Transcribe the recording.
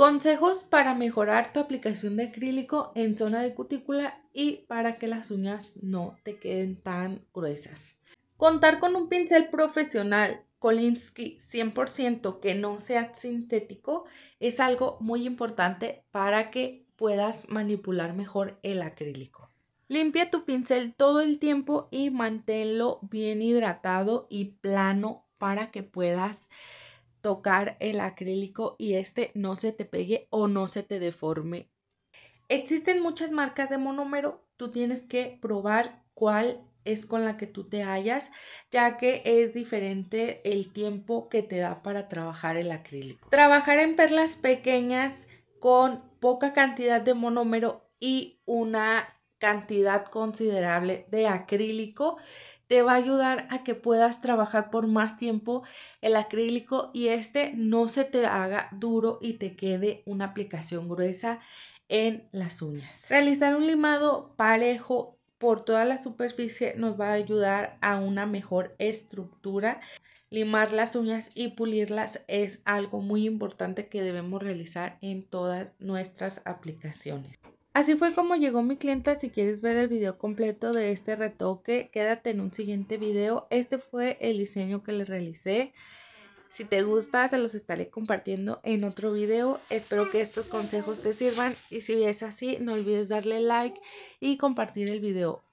Consejos para mejorar tu aplicación de acrílico en zona de cutícula y para que las uñas no te queden tan gruesas. Contar con un pincel profesional Kolinsky 100% que no sea sintético es algo muy importante para que puedas manipular mejor el acrílico. Limpia tu pincel todo el tiempo y manténlo bien hidratado y plano para que puedas tocar el acrílico y este no se te pegue o no se te deforme. Existen muchas marcas de monómero, tú tienes que probar cuál es con la que tú te hallas, ya que es diferente el tiempo que te da para trabajar el acrílico. Trabajar en perlas pequeñas con poca cantidad de monómero y una cantidad considerable de acrílico te va a ayudar a que puedas trabajar por más tiempo el acrílico y este no se te haga duro y te quede una aplicación gruesa en las uñas. Realizar un limado parejo por toda la superficie nos va a ayudar a una mejor estructura. Limar las uñas y pulirlas es algo muy importante que debemos realizar en todas nuestras aplicaciones. Así fue como llegó mi clienta, si quieres ver el video completo de este retoque, quédate en un siguiente video. Este fue el diseño que le realicé. Si te gusta, se los estaré compartiendo en otro video. Espero que estos consejos te sirvan y si es así, no olvides darle like y compartir el video.